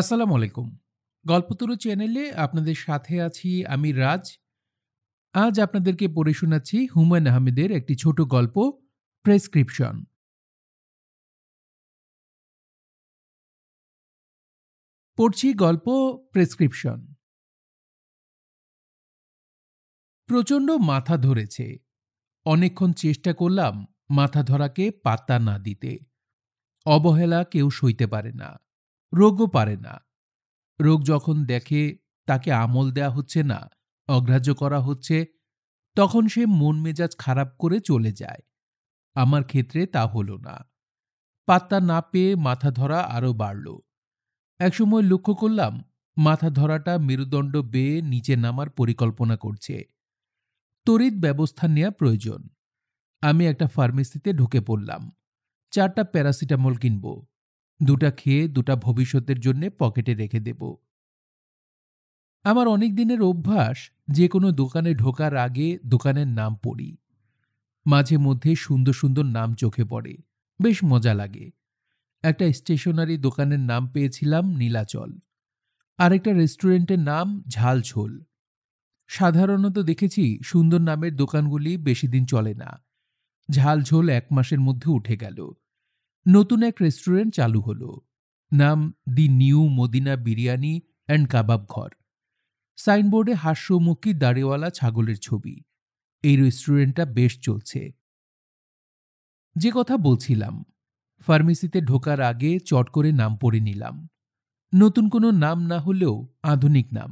আসসালামু আলাইকুম গল্পতরু চ্যানেলে আপনাদের সাথে আছি আমি রাজ আজ আপনাদেরকে পড়ে শোনাচ্ছি হুমায়ুন আহমেদের একটি ছোট গল্প প্রেসক্রিপশন পড়ছি গল্প প্রেসক্রিপশন প্রচণ্ড মাথা ধরেছে অনেকক্ষণ চেষ্টা করলাম মাথা ধরাকে পাত্তা না দিতে অবহেলা কেউ সইতে পারে না রোগও পারে না রোগ যখন দেখে তাকে আমল দেয়া হচ্ছে না অগ্রাহ্য করা হচ্ছে তখন সে মন মেজাজ খারাপ করে চলে যায় আমার ক্ষেত্রে তা হল না পাত্তা না পেয়ে মাথা ধরা আরও বাড়ল একসময় লক্ষ্য করলাম মাথা ধরাটা মেরুদণ্ড বেয়ে নিচে নামার পরিকল্পনা করছে তড়িৎ ব্যবস্থা নেওয়া প্রয়োজন আমি একটা ফার্মেসিতে ঢুকে পড়লাম চারটা প্যারাসিটামল কিনব দুটা খেয়ে দুটা ভবিষ্যতের জন্য পকেটে রেখে দেব আমার অনেক দিনের অভ্যাস যে কোনো দোকানে ঢোকার আগে দোকানের নাম পড়ি মাঝে মধ্যে সুন্দর সুন্দর নাম চোখে পড়ে বেশ মজা লাগে একটা স্টেশনারি দোকানের নাম পেয়েছিলাম নীলাচল আরেকটা রেস্টুরেন্টের নাম ঝালঝোল সাধারণত দেখেছি সুন্দর নামের দোকানগুলি বেশি দিন চলে না ঝাল ঝোল এক মাসের মধ্যে উঠে গেল নতুন এক রেস্টুরেন্ট চালু হল নাম the new Madina biryani and kebab Ghar সাইনবোর্ডে হাস্যমুখী দাড়িওয়ালা ছাগলের ছবি এই রেস্টুরেন্টটা বেশ চলছে যে কথা বলছিলাম ফার্মেসিতে ঢোকার আগে চট করে নাম পড়ে নিলাম নতুন কোনো নাম না হলেও আধুনিক নাম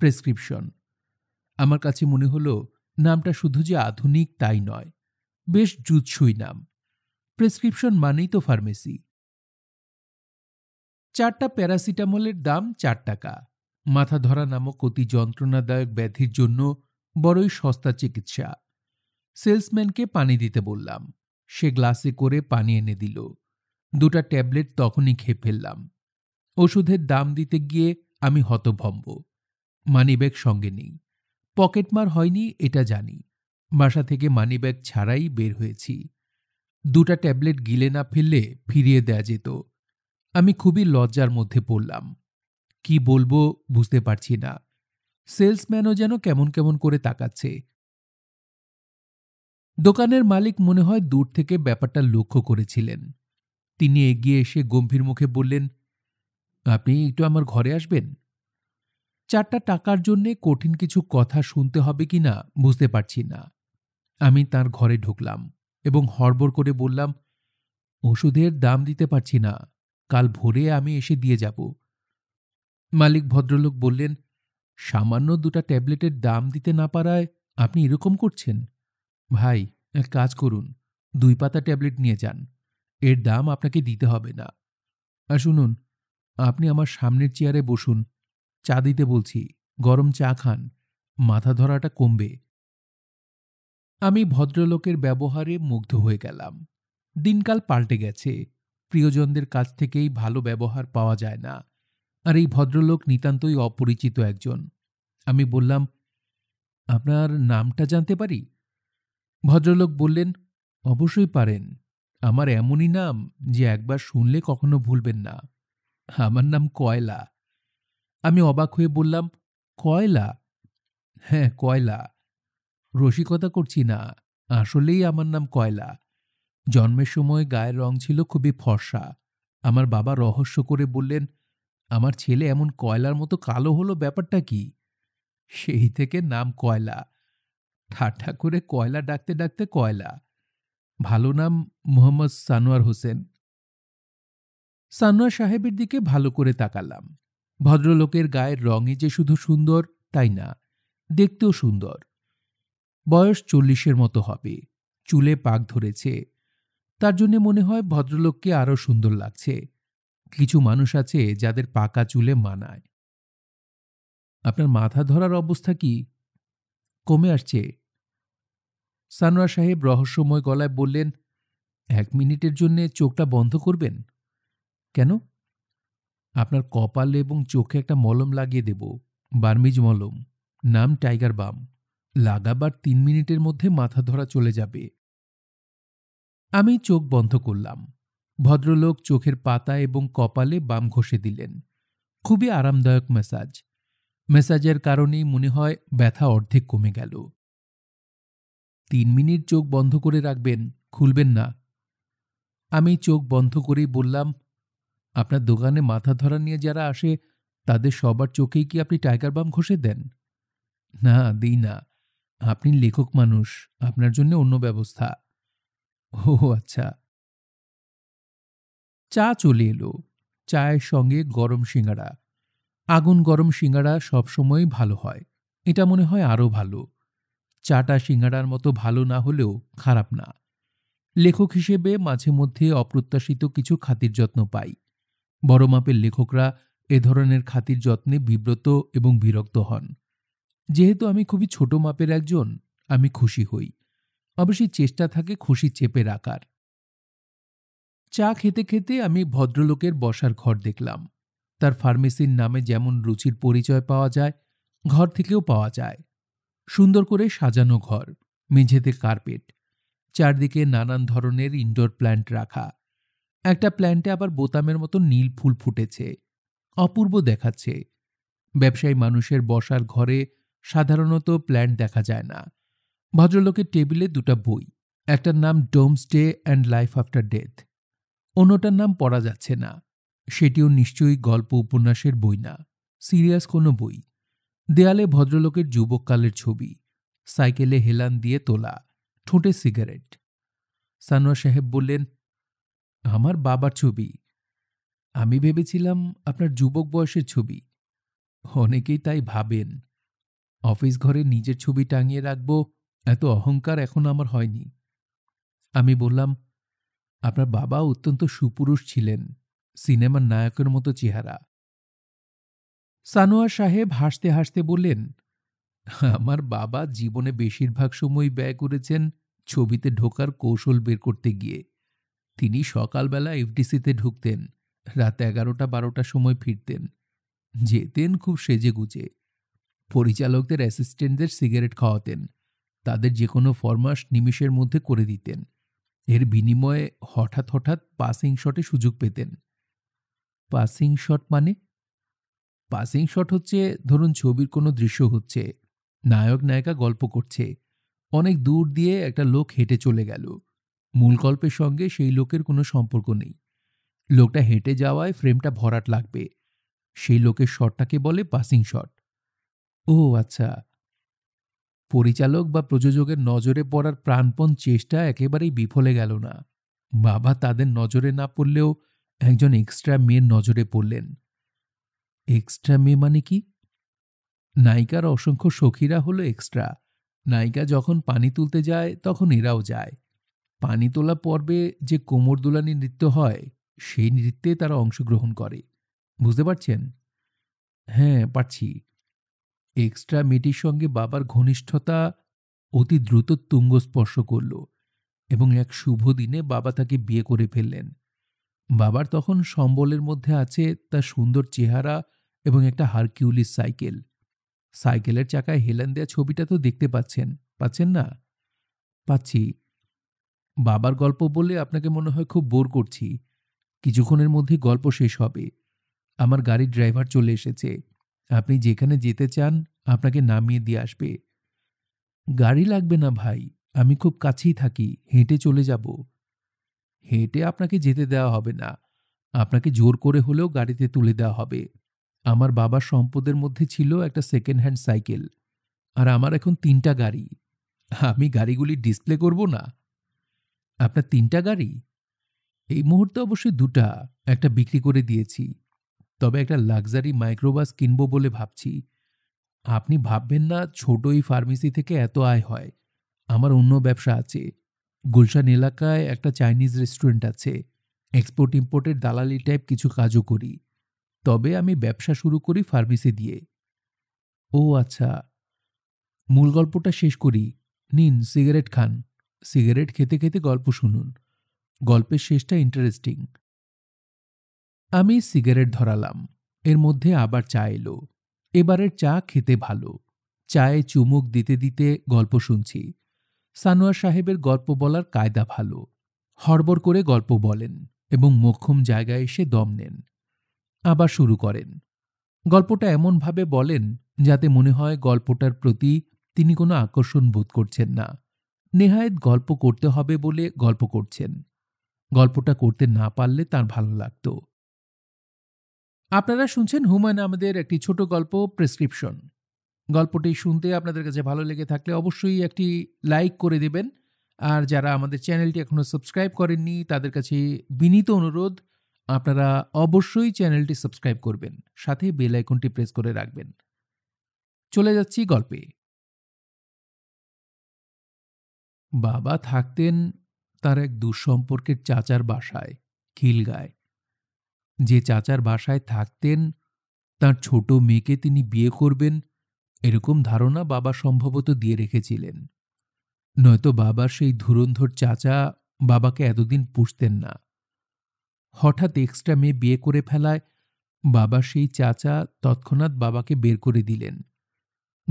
প্রেসক্রিপশন আমার কাছে মনে হলো নামটা শুধু যে আধুনিক তাই নয় বেশ জুৎসুই নাম প্রেসক্রিপশন মানেই তো ফার্মেসি চারটা প্যারাসিটামলের দাম চার টাকা মাথা ধরা নামক অতি যন্ত্রণাদায়ক ব্যাধির জন্য বড়ই সস্তা চিকিৎসা সেলসম্যানকে পানি দিতে বললাম সে গ্লাসে করে পানি এনে দিল দুটা ট্যাবলেট তখনই খেয়ে ফেললাম ওষুধের দাম দিতে গিয়ে আমি হতভম্ব মানিব্যাগ সঙ্গে নেই পকেটমার হয়নি এটা জানি বাসা থেকে মানিব্যাগ ছাড়াই বের হয়েছি দুটা ট্যাবলেট গিলে না ফেললে ফিরিয়ে দেয়া যেত আমি খুবই লজ্জার মধ্যে পড়লাম কি বলবো বুঝতে পারছি না সেলসম্যানও যেন কেমন কেমন করে তাকাচ্ছে দোকানের মালিক মনে হয় দূর থেকে ব্যাপারটা লক্ষ্য করেছিলেন তিনি এগিয়ে এসে গম্ভীর মুখে বললেন আপনি একটু আমার ঘরে আসবেন চারটা টাকার জন্যে কঠিন কিছু কথা শুনতে হবে কি না বুঝতে পারছি না আমি তার ঘরে ঢুকলাম এবং হড়বড় করে বললাম ওষুধের দাম দিতে পারছি না কাল ভোরে আমি এসে দিয়ে যাব মালিক ভদ্রলোক বললেন সামান্য দুটা ট্যাবলেটের দাম দিতে না পারায় আপনি এরকম করছেন ভাই এক কাজ করুন দুই পাতা ট্যাবলেট নিয়ে যান এর দাম আপনাকে দিতে হবে না আর শুনুন আপনি আমার সামনের চেয়ারে বসুন চা দিতে বলছি গরম চা খান মাথা ধরাটা কমবে আমি ভদ্রলোকের ব্যবহারে মুগ্ধ হয়ে গেলাম দিনকাল পাল্টে গেছে প্রিয়জনদের কাছ থেকেই ভালো ব্যবহার পাওয়া যায় না আর এই ভদ্রলোক নিতান্তই অপরিচিত একজন আমি বললাম আপনার নামটা জানতে পারি ভদ্রলোক বললেন অবশ্যই পারেন আমার এমনই নাম যে একবার শুনলে কখনো ভুলবেন না আমার নাম কয়লা আমি অবাক হয়ে বললাম কয়লা হ্যাঁ কয়লা রসিকতা করছি না আসলেই আমার নাম কয়লা জন্মের সময় গায়ের রং ছিল খুবই ফর্সা আমার বাবা রহস্য করে বললেন আমার ছেলে এমন কয়লার মতো কালো হলো ব্যাপারটা কি সেই থেকে নাম কয়লা ঠাট্টা করে কয়লা ডাকতে ডাকতে কয়লা ভালো নাম মোহাম্মদ সানোয়ার হোসেন সানোয়ার সাহেবের দিকে ভালো করে তাকালাম ভদ্রলোকের গায়ের রঙে যে শুধু সুন্দর তাই না দেখতেও সুন্দর বয়স চল্লিশের মতো হবে চুলে পাক ধরেছে তার জন্য মনে হয় ভদ্রলোককে আরও সুন্দর লাগছে কিছু মানুষ আছে যাদের পাকা চুলে মানায় আপনার মাথা ধরার অবস্থা কি কমে আসছে সানোয়ার সাহেব রহস্যময় গলায় বললেন এক মিনিটের জন্যে চোখটা বন্ধ করবেন কেন আপনার কপালে এবং চোখে একটা মলম লাগিয়ে দেব বার্মিজ মলম নাম টাইগার বাম লাগাবার তিন মিনিটের মধ্যে মাথা ধরা চলে যাবে আমি চোখ বন্ধ করলাম ভদ্রলোক চোখের পাতা এবং কপালে বাম ঘষে দিলেন খুবই আরামদায়ক মেসাজ মেসাজের কারণেই মনে হয় ব্যথা অর্ধেক কমে গেল তিন মিনিট চোখ বন্ধ করে রাখবেন খুলবেন না আমি চোখ বন্ধ করেই বললাম আপনার দোকানে মাথা ধরা নিয়ে যারা আসে তাদের সবার চোখেই কি আপনি টাইগার বাম ঘষে দেন না দিই না আপনি লেখক মানুষ আপনার জন্য অন্য ব্যবস্থা ও আচ্ছা চা চলে এলো চায়ের সঙ্গে গরম সিঙ্গাড়া আগুন গরম সিঙ্গাড়া সবসময়ই ভালো হয় এটা মনে হয় আরও ভালো চাটা সিঙ্গাড়ার মতো ভালো না হলেও খারাপ না লেখক হিসেবে মাঝে মধ্যে অপ্রত্যাশিত কিছু খাতির যত্ন পাই বড় মাপের লেখকরা এ ধরনের খাতির যত্নে বিব্রত এবং বিরক্ত হন যেহেতু আমি খুবই ছোট মাপের একজন আমি খুশি হই অবশ্যই চেষ্টা থাকে খুশি চেপে রাখার চা খেতে খেতে আমি ভদ্রলোকের বসার ঘর দেখলাম তার ফার্মেসির নামে যেমন রুচির পরিচয় পাওয়া যায় ঘর থেকেও পাওয়া যায় সুন্দর করে সাজানো ঘর মেঝেতে কার্পেট চারদিকে নানান ধরনের ইনডোর প্ল্যান্ট রাখা একটা প্ল্যান্টে আবার বোতামের মতো নীল ফুল ফুটেছে অপূর্ব দেখাচ্ছে ব্যবসায়ী মানুষের বসার ঘরে সাধারণত প্ল্যান্ট দেখা যায় না ভদ্রলোকের টেবিলে দুটা বই একটার নাম doomsday and life after death অন্যটার নাম পড়া যাচ্ছে না সেটিও নিশ্চয়ই গল্প উপন্যাসের বই না সিরিয়াস কোনো বই দেয়ালে ভদ্রলোকের যুবককালের ছবি সাইকেলে হেলান দিয়ে তোলা ঠোঁটে সিগারেট সানোয়ার সাহেব বললেন আমার বাবার ছবি আমি ভেবেছিলাম আপনার যুবক বয়সের ছবি অনেকেই তাই ভাবেন অফিস ঘরে নিজের ছবি টাঙিয়ে রাখবো এত অহংকার এখন আমার হয়নি আমি বললাম আপনার বাবা অত্যন্ত সুপুরুষ ছিলেন সিনেমার নায়কের মতো চেহারা সানোয়ার সাহেব হাসতে হাসতে বললেন আমার বাবা জীবনে বেশিরভাগ সময় ব্যয় করেছেন ছবিতে ঢোকার কৌশল বের করতে গিয়ে তিনি সকালবেলা এফডিসিতে ঢুকতেন রাত এগারোটা বারোটার সময় ফিরতেন যেতেন খুব সেজে গুজে পরিচালকদের অ্যাসিস্ট্যান্টদের সিগারেট খাওয়াতেন তাদের যে কোনো ফরমাস নিমিষের মধ্যে করে দিতেন এর বিনিময়ে হঠাৎ হঠাৎ পাসিং শটে সুযোগ পেতেন পাসিং শট মানে পাসিং শট হচ্ছে ধরুন ছবির কোনো দৃশ্য হচ্ছে নায়ক নায়িকা গল্প করছে অনেক দূর দিয়ে একটা লোক হেঁটে চলে গেল মূল গল্পের সঙ্গে সেই লোকের কোনো সম্পর্ক নেই লোকটা হেঁটে যাওয়ায় ফ্রেমটা ভরাট লাগবে সেই লোকের শটটাকে বলে পাসিং শট ও আচ্ছা পরিচালক বা প্রযোজকের নজরে পড়ার প্রাণপণ চেষ্টা একেবারেই বিফলে গেল না বাবা তাদের নজরে না পড়লেও একজন এক্সট্রা মেয়ের নজরে পড়লেন এক্সট্রা মেয়ে মানে কি নায়িকার অসংখ্য সখীরা হলো এক্সট্রা নায়িকা যখন পানি তুলতে যায় তখন এরাও যায় পানি তোলা পর্বে যে কোমর দোলানি নৃত্য হয় সেই নৃত্যে তারা অংশগ্রহণ করে বুঝতে পারছেন হ্যাঁ পারছি এক্সট্রা মেয়েটির সঙ্গে বাবার ঘনিষ্ঠতা অতি দ্রুত তুঙ্গ স্পর্শ করল এবং এক শুভ দিনে বাবা তাকে বিয়ে করে ফেললেন বাবার তখন সম্বলের মধ্যে আছে তার সুন্দর চেহারা এবং একটা হারকিউলিস সাইকেল সাইকেলের চাকায় হেলান দেয়া ছবিটা তো দেখতে পাচ্ছেন পাচ্ছেন না পাচ্ছি বাবার গল্প বলে আপনাকে মনে হয় খুব বোর করছি কিছুক্ষণের মধ্যে গল্প শেষ হবে আমার গাড়ির ড্রাইভার চলে এসেছে আপনি যেখানে যেতে চান আপনাকে নামিয়ে দিয়ে আসবে গাড়ি লাগবে না ভাই আমি খুব কাছেই থাকি হেঁটে চলে যাব হেঁটে আপনাকে যেতে দেওয়া হবে না আপনাকে জোর করে হলেও গাড়িতে তুলে দেওয়া হবে আমার বাবার সম্পদের মধ্যে ছিল একটা সেকেন্ড হ্যান্ড সাইকেল আর আমার এখন তিনটা গাড়ি আমি গাড়িগুলি ডিসপ্লে করব না আপনার তিনটা গাড়ি এই মুহূর্তে অবশ্যই দুটা একটা বিক্রি করে দিয়েছি তবে একটা লাক্সারি মাইক্রোবাস কিনবো বলে ভাবছি আপনি ভাববেন না ছোট এই ফার্মেসি থেকে এত আয় হয় আমার অন্য ব্যবসা আছে গুলশান এলাকায় একটা চাইনিজ রেস্টুরেন্ট আছে এক্সপোর্ট ইম্পোর্টের দালালি টাইপ কিছু কাজও করি তবে আমি ব্যবসা শুরু করি ফার্মেসি দিয়ে ও আচ্ছা মূল গল্পটা শেষ করি নিন সিগারেট খান সিগারেট খেতে খেতে গল্প শুনুন গল্পের শেষটা ইন্টারেস্টিং আমি সিগারেট ধরালাম এর মধ্যে আবার চা এলো এবারের চা খেতে ভালো চায়ে চুমুক দিতে দিতে গল্প শুনছি সানোয়ার সাহেবের গল্প বলার কায়দা ভালো হড়বড় করে গল্প বলেন এবং মোক্ষম জায়গায় এসে দম নেন আবার শুরু করেন গল্পটা এমনভাবে বলেন যাতে মনে হয় গল্পটার প্রতি তিনি কোনো আকর্ষণ বোধ করছেন না নেহায়েত গল্প করতে হবে বলে গল্প করছেন গল্পটা করতে না পারলে তার ভালো লাগতো আপনারা শুনছেন হুমায়ুন আমাদের একটি ছোট গল্প প্রেসক্রিপশন গল্পটি শুনতে আপনাদের কাছে ভালো লেগে থাকলে অবশ্যই একটি লাইক করে দেবেন আর যারা আমাদের চ্যানেলটি এখনও সাবস্ক্রাইব করেননি তাদের কাছে বিনীত অনুরোধ আপনারা অবশ্যই চ্যানেলটি সাবস্ক্রাইব করবেন সাথে বেল আইকনটি প্রেস করে রাখবেন চলে যাচ্ছি গল্পে বাবা থাকতেন তার এক দুঃসম্পর্কের চাচার বাসায় খিলগায় যে চাচার বাসায় থাকতেন তার ছোট মেয়েকে তিনি বিয়ে করবেন এরকম ধারণা বাবা সম্ভবত দিয়ে রেখেছিলেন নয়তো বাবার সেই ধুরন্ধর চাচা বাবাকে এতদিন পুষতেন না হঠাৎ এক্সট্রা মেয়ে বিয়ে করে ফেলায় বাবা সেই চাচা তৎক্ষণাৎ বাবাকে বের করে দিলেন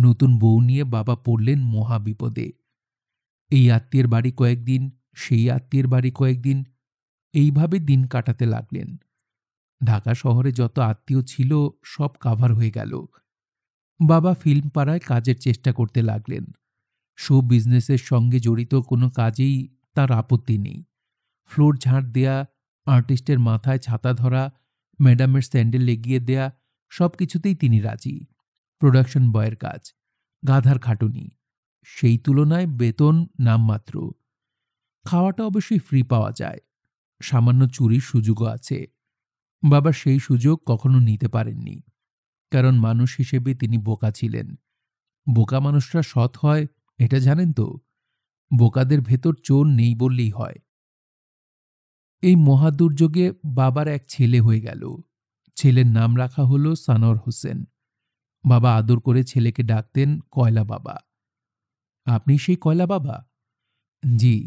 নতুন বউ নিয়ে বাবা পড়লেন মহা বিপদে এই আত্মীয়ের বাড়ি কয়েকদিন সেই আত্মীয়ের বাড়ি কয়েকদিন এইভাবে দিন কাটাতে লাগলেন ঢাকা শহরে যত আত্মীয় ছিল সব কাভার হয়ে গেল বাবা ফিল্ম পাড়ায় কাজের চেষ্টা করতে লাগলেন শো বিজনেসের সঙ্গে জড়িত কোনো কাজেই তার আপত্তি নেই ফ্লোর ঝাঁট দেয়া আর্টিস্টের মাথায় ছাতা ধরা ম্যাডামের স্যান্ডেল এগিয়ে দেয়া সব কিছুতেই তিনি রাজি প্রোডাকশন বয়ের কাজ গাধার খাটুনি সেই তুলনায় বেতন নামমাত্র খাওয়াটা অবশ্যই ফ্রি পাওয়া যায় সামান্য চুরির সুযোগও আছে বাবা সেই সুযোগ কখনো নিতে পারেননি কারণ মানুষ হিসেবে তিনি বোকা ছিলেন বোকা মানুষরা সৎ হয় এটা জানেন তো বোকাদের ভেতর চোর নেই বললেই হয় এই মহাদুর্যোগে বাবার এক ছেলে হয়ে গেল ছেলের নাম রাখা হল সানর হোসেন বাবা আদর করে ছেলেকে ডাকতেন কয়লা বাবা আপনি সেই কয়লা বাবা জি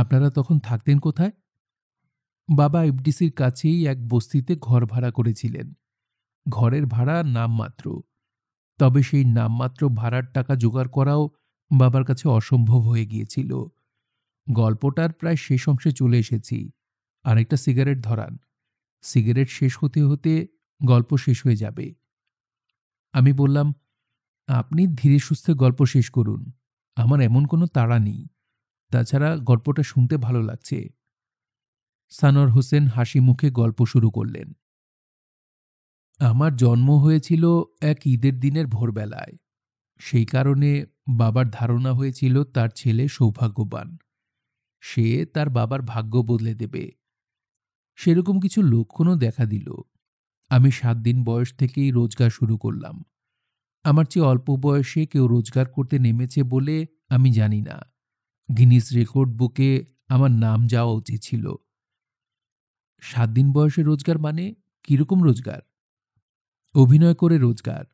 আপনারা তখন থাকতেন কোথায় বাবা এফডিসির কাছেই এক বস্তিতে ঘর ভাড়া করেছিলেন ঘরের ভাড়া নামমাত্র তবে সেই নামমাত্র ভাড়ার টাকা জোগাড় করাও বাবার কাছে অসম্ভব হয়ে গিয়েছিল গল্পটার প্রায় শেষ অংশে চলে এসেছি আরেকটা সিগারেট ধরান সিগারেট শেষ হতে হতে গল্প শেষ হয়ে যাবে আমি বললাম আপনি ধীরে সুস্থে গল্প শেষ করুন আমার এমন কোনো তাড়া নেই তাছাড়া গল্পটা শুনতে ভালো লাগছে সানর হোসেন হাসি মুখে গল্প শুরু করলেন আমার জন্ম হয়েছিল এক ঈদের দিনের ভোরবেলায় সেই কারণে বাবার ধারণা হয়েছিল তার ছেলে সৌভাগ্যবান সে তার বাবার ভাগ্য বদলে দেবে সেরকম কিছু লক্ষণও দেখা দিল আমি সাত দিন বয়স থেকেই রোজগার শুরু করলাম আমার চেয়ে অল্প বয়সে কেউ রোজগার করতে নেমেছে বলে আমি জানি না গিনিস রেকর্ড বুকে আমার নাম যাওয়া উচিত ছিল সাত দিন বয়সে রোজগার মানে কীরকম রোজগার অভিনয় করে রোজগার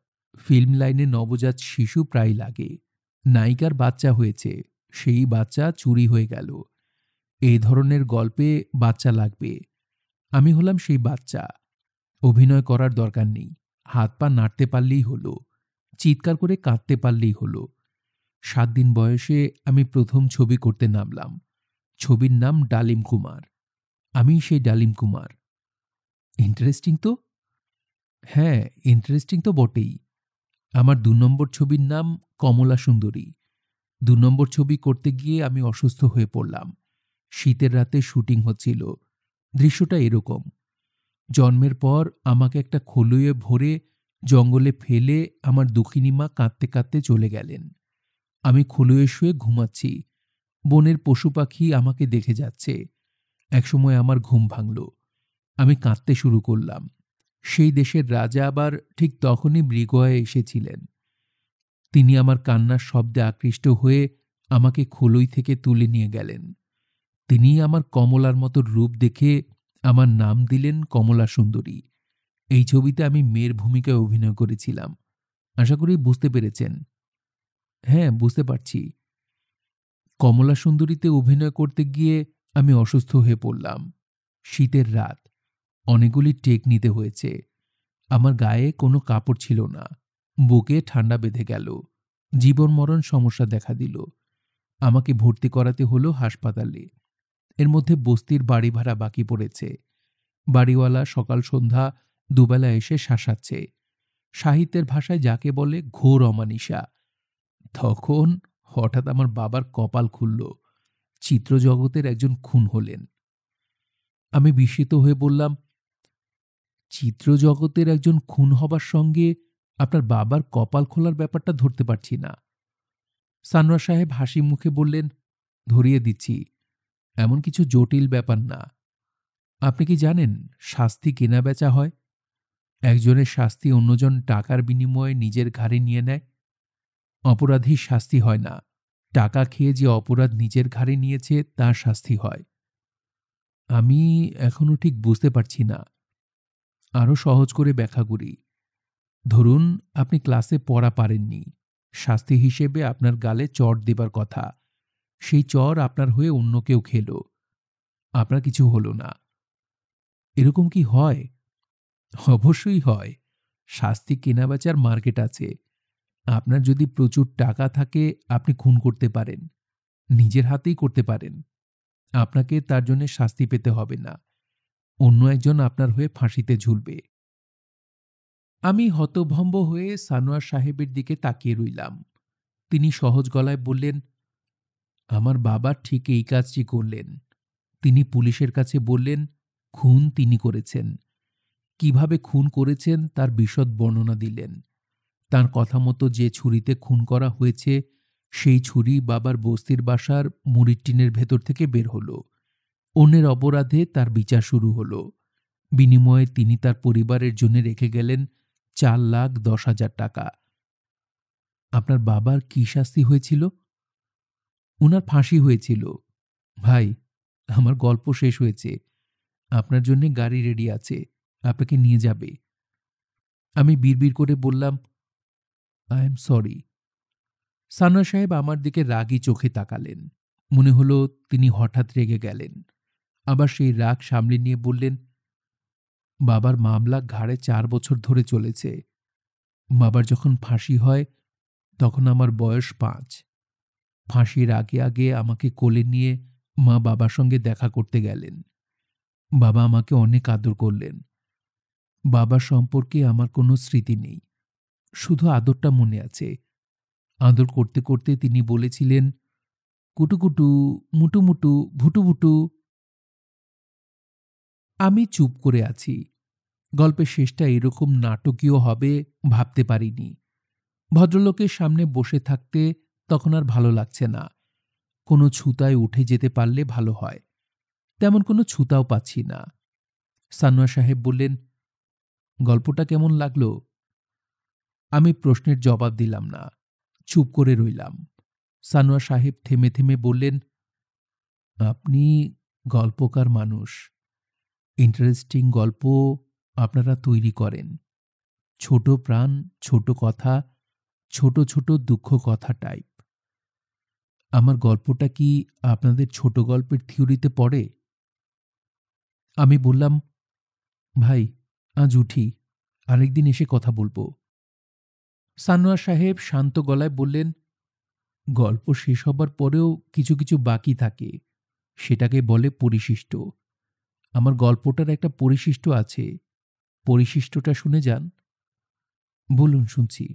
ফিল্ম লাইনে নবজাত শিশু প্রায় লাগে নায়িকার বাচ্চা হয়েছে সেই বাচ্চা চুরি হয়ে গেল এই ধরনের গল্পে বাচ্চা লাগবে আমি হলাম সেই বাচ্চা অভিনয় করার দরকার নেই হাত পা নাড়তে পারলেই হলো চিৎকার করে কাঁদতে পারলেই হলো সাত দিন বয়সে আমি প্রথম ছবি করতে নামলাম ছবির নাম ডালিম কুমার আমি সেই ডালিম কুমার ইন্টারেস্টিং তো হ্যাঁ ইন্টারেস্টিং তো বটেই আমার দু নম্বর ছবির নাম কমলা সুন্দরী দু নম্বর ছবি করতে গিয়ে আমি অসুস্থ হয়ে পড়লাম শীতের রাতে শুটিং হচ্ছিল দৃশ্যটা এরকম জন্মের পর আমাকে একটা খোলুয়ে ভরে জঙ্গলে ফেলে আমার দুঃখিনী মা কাঁদতে কাঁদতে চলে গেলেন আমি খোলুয়ে শুয়ে ঘুমাচ্ছি বনের পশু পাখি আমাকে দেখে যাচ্ছে একসময় আমার ঘুম ভাঙল আমি কাঁদতে শুরু করলাম সেই দেশের রাজা আবার ঠিক তখনই মৃগয়ে এসেছিলেন তিনি আমার কান্নার শব্দে আকৃষ্ট হয়ে আমাকে খোলই থেকে তুলে নিয়ে গেলেন তিনি আমার কমলার মতো রূপ দেখে আমার নাম দিলেন কমলা সুন্দরী এই ছবিতে আমি মেয়ের ভূমিকায় অভিনয় করেছিলাম আশা করি বুঝতে পেরেছেন হ্যাঁ বুঝতে পারছি কমলা সুন্দরীতে অভিনয় করতে গিয়ে আমি অসুস্থ হয়ে পড়লাম শীতের রাত অনেকগুলি টেক নিতে হয়েছে আমার গায়ে কোনো কাপড় ছিল না বুকে ঠান্ডা বেঁধে গেল জীবন মরণ সমস্যা দেখা দিল আমাকে ভর্তি করাতে হলো হাসপাতালে এর মধ্যে বস্তির বাড়ি ভাড়া বাকি পড়েছে বাড়িওয়ালা সকাল সন্ধ্যা দুবেলা এসে শাসাচ্ছে সাহিত্যের ভাষায় যাকে বলে ঘোর অমানিসা তখন হঠাৎ আমার বাবার কপাল খুলল চিত্রজগতের একজন খুন হলেন আমি বিস্মিত হয়ে বললাম চিত্রজগতের একজন খুন হবার সঙ্গে আপনার বাবার কপাল খোলার ব্যাপারটা ধরতে পারছি না সানোয়ার সাহেব হাসি মুখে বললেন ধরিয়ে দিচ্ছি এমন কিছু জটিল ব্যাপার না আপনি কি জানেন শাস্তি কেনা বেচা হয় একজনের শাস্তি অন্যজন টাকার বিনিময়ে নিজের ঘাড়ে নিয়ে নেয় অপরাধীর শাস্তি হয় না টাকা খেয়ে যে অপরাধ নিজের ঘাড়ে নিয়েছে তার শাস্তি হয় আমি এখনও ঠিক বুঝতে পারছি না আরও সহজ করে ব্যাখ্যা করি ধরুন আপনি ক্লাসে পড়া পারেননি শাস্তি হিসেবে আপনার গালে চর দেবার কথা সেই চর আপনার হয়ে অন্য কেউ খেল আপনার কিছু হলো না এরকম কি হয় অবশ্যই হয় শাস্তি কেনাবেচার মার্কেট আছে আপনার যদি প্রচুর টাকা থাকে আপনি খুন করতে পারেন নিজের হাতেই করতে পারেন আপনাকে তার জন্য শাস্তি পেতে হবে না অন্য একজন আপনার হয়ে ফাঁসিতে ঝুলবে আমি হতভম্ব হয়ে সানোয়ার সাহেবের দিকে তাকিয়ে রইলাম তিনি সহজ গলায় বললেন আমার বাবা ঠিক এই কাজটি করলেন তিনি পুলিশের কাছে বললেন খুন তিনি করেছেন কিভাবে খুন করেছেন তার বিশদ বর্ণনা দিলেন তার কথা মতো যে ছুরিতে খুন করা হয়েছে সেই ছুরি বাবার বস্তির বাসার মুড়ির টিনের ভেতর থেকে বের হলো অন্যের অপরাধে তার বিচার শুরু হলো বিনিময়ে তিনি তার পরিবারের জন্য রেখে গেলেন চার লাখ দশ হাজার টাকা আপনার বাবার কি শাস্তি হয়েছিল উনার ফাঁসি হয়েছিল ভাই আমার গল্প শেষ হয়েছে আপনার জন্য গাড়ি রেডি আছে আপনাকে নিয়ে যাবে আমি বিড়বিড় করে বললাম আই এম সরি সানোয়ার সাহেব আমার দিকে রাগি চোখে তাকালেন মনে হলো তিনি হঠাৎ রেগে গেলেন আবার সেই রাগ সামলে নিয়ে বললেন বাবার মামলা ঘাড়ে চার বছর ধরে চলেছে বাবার যখন ফাঁসি হয় তখন আমার বয়স পাঁচ ফাঁসির আগে আগে আমাকে কোলে নিয়ে মা বাবার সঙ্গে দেখা করতে গেলেন বাবা আমাকে অনেক আদর করলেন বাবার সম্পর্কে আমার কোনো স্মৃতি নেই শুধু আদরটা মনে আছে আদর করতে করতে তিনি বলেছিলেন কুটুকুটু মুটুমুটু ভুটুভুটু আমি চুপ করে আছি গল্পের শেষটা এরকম নাটকীয় হবে ভাবতে পারিনি ভদ্রলোকের সামনে বসে থাকতে তখন আর ভালো লাগছে না কোনো ছুতায় উঠে যেতে পারলে ভালো হয় তেমন কোনো ছুতাও পাচ্ছি না সানোয়া সাহেব বললেন গল্পটা কেমন লাগলো আমি প্রশ্নের জবাব দিলাম না চুপ করে রইলাম সানোয়া সাহেব থেমে থেমে বললেন আপনি গল্পকার মানুষ ইন্টারেস্টিং গল্প আপনারা তৈরি করেন ছোট প্রাণ ছোট কথা ছোট ছোট দুঃখ কথা টাইপ আমার গল্পটা কি আপনাদের ছোট গল্পের থিওরিতে পড়ে আমি বললাম ভাই আজ উঠি আরেকদিন এসে কথা বলবো সানোয়ার সাহেব শান্ত গলায় বললেন গল্প শেষ হবার পরেও কিছু কিছু বাকি থাকে সেটাকে বলে পরিশিষ্ট আমার গল্পটার একটা পরিশিষ্ট আছে পরিশিষ্টটা শুনে যান বলুন শুনছি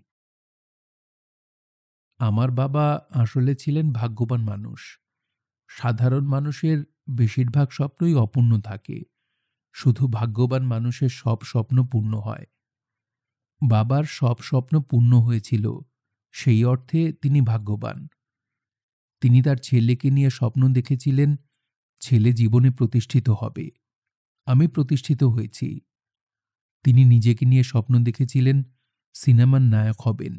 আমার বাবা আসলে ছিলেন ভাগ্যবান মানুষ সাধারণ মানুষের বেশিরভাগ স্বপ্নই অপূর্ণ থাকে শুধু ভাগ্যবান মানুষের সব স্বপ্ন পূর্ণ হয় বাবার সব স্বপ্ন পূর্ণ হয়েছিল সেই অর্থে তিনি ভাগ্যবান তিনি তার ছেলেকে নিয়ে স্বপ্ন দেখেছিলেন ছেলে জীবনে প্রতিষ্ঠিত হবে আমি প্রতিষ্ঠিত হয়েছি তিনি নিজেকে নিয়ে স্বপ্ন দেখেছিলেন সিনেমার নায়ক হবেন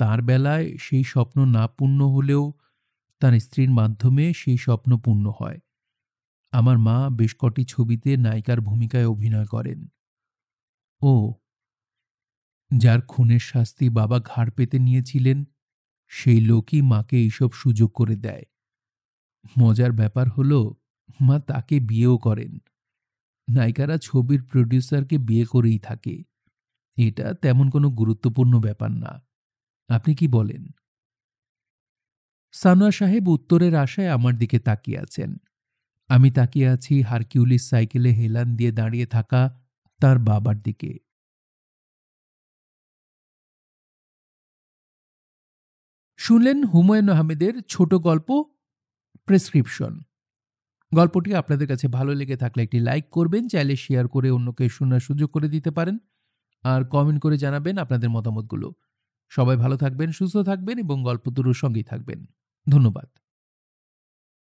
তার বেলায় সেই স্বপ্ন না পূর্ণ হলেও তার স্ত্রীর মাধ্যমে সেই স্বপ্ন পূর্ণ হয় আমার মা বেশ কটি ছবিতে নায়িকার ভূমিকায় অভিনয় করেন ও যার খুনের শাস্তি বাবা ঘাড় পেতে নিয়েছিলেন সেই লোকই মাকে এইসব সুযোগ করে দেয় মজার ব্যাপার হলো মা তাকে বিয়েও করেন নায়িকারা ছবির প্রডিউসারকে বিয়ে করেই থাকে এটা তেমন কোনো গুরুত্বপূর্ণ ব্যাপার না আপনি কি বলেন সানোয়া সাহেব উত্তরের আশায় আমার দিকে তাকিয়ে আছেন আমি তাকিয়ে আছি হারকিউলিস সাইকেলে হেলান দিয়ে দাঁড়িয়ে থাকা তার বাবার দিকে শুনলেন হুমায়ুন আহমেদের ছোট গল্প প্রেসক্রিপশন গল্পটি আপনাদের কাছে ভালো লেগে থাকলে একটি লাইক করবেন চাইলে শেয়ার করে অন্যকে শোনার সুযোগ করে দিতে পারেন আর কমেন্ট করে জানাবেন আপনাদের মতামতগুলো সবাই ভালো থাকবেন সুস্থ থাকবেন এবং গল্প দুটোর সঙ্গেই থাকবেন ধন্যবাদ